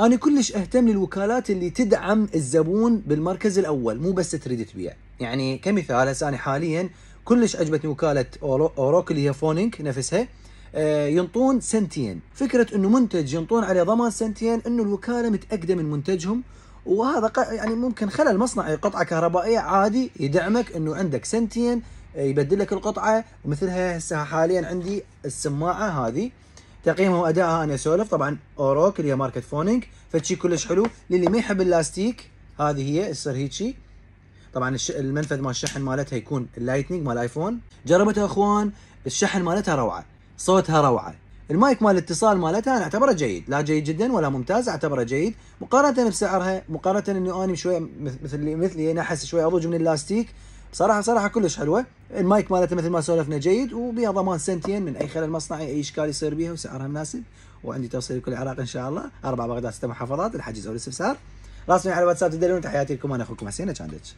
انا كلش اهتم للوكالات اللي تدعم الزبون بالمركز الاول مو بس تريد تبيع يعني كمثال هسه انا حاليا كلش عجبتني وكاله اوروك اللي هي فونينك نفسها آه، ينطون سنتين فكرة انه منتج ينطون عليه ضمان سنتين انه الوكالة متأكدة من منتجهم وهذا يعني ممكن خلل مصنع قطعة كهربائية عادي يدعمك انه عندك سنتين آه، يبدل لك القطعة ومثلها هسه حاليا عندي السماعة هذه تقييمه وادائها انا اسولف طبعا اوروك اللي هي ماركت فونينج فشي كلش حلو للي ما يحب اللاستيك هذه هي تصير هيجي طبعا المنفذ مال الشحن مالتها يكون اللايتنج مال ايفون جربتها اخوان الشحن مالتها روعه صوتها روعه المايك مال الاتصال مالتها انا اعتبره جيد لا جيد جدا ولا ممتاز اعتبره جيد مقارنه بسعرها مقارنه انه انا شويه مثل مثلي انا احس شويه اضوج من اللاستيك صراحه صراحه كلش حلوه المايك مالته مثل ما سولفنا جيد وبها ضمان سنتين من اي خلل مصنعي اي اشكال يصير بيها وسعرها مناسب وعندي توصيل لكل العراق ان شاء الله اربع بغداد ست محافظات الحجز او الاستفسار راسمي على الواتساب تدلون تحياتي لكم انا اخوكم حسين كاندج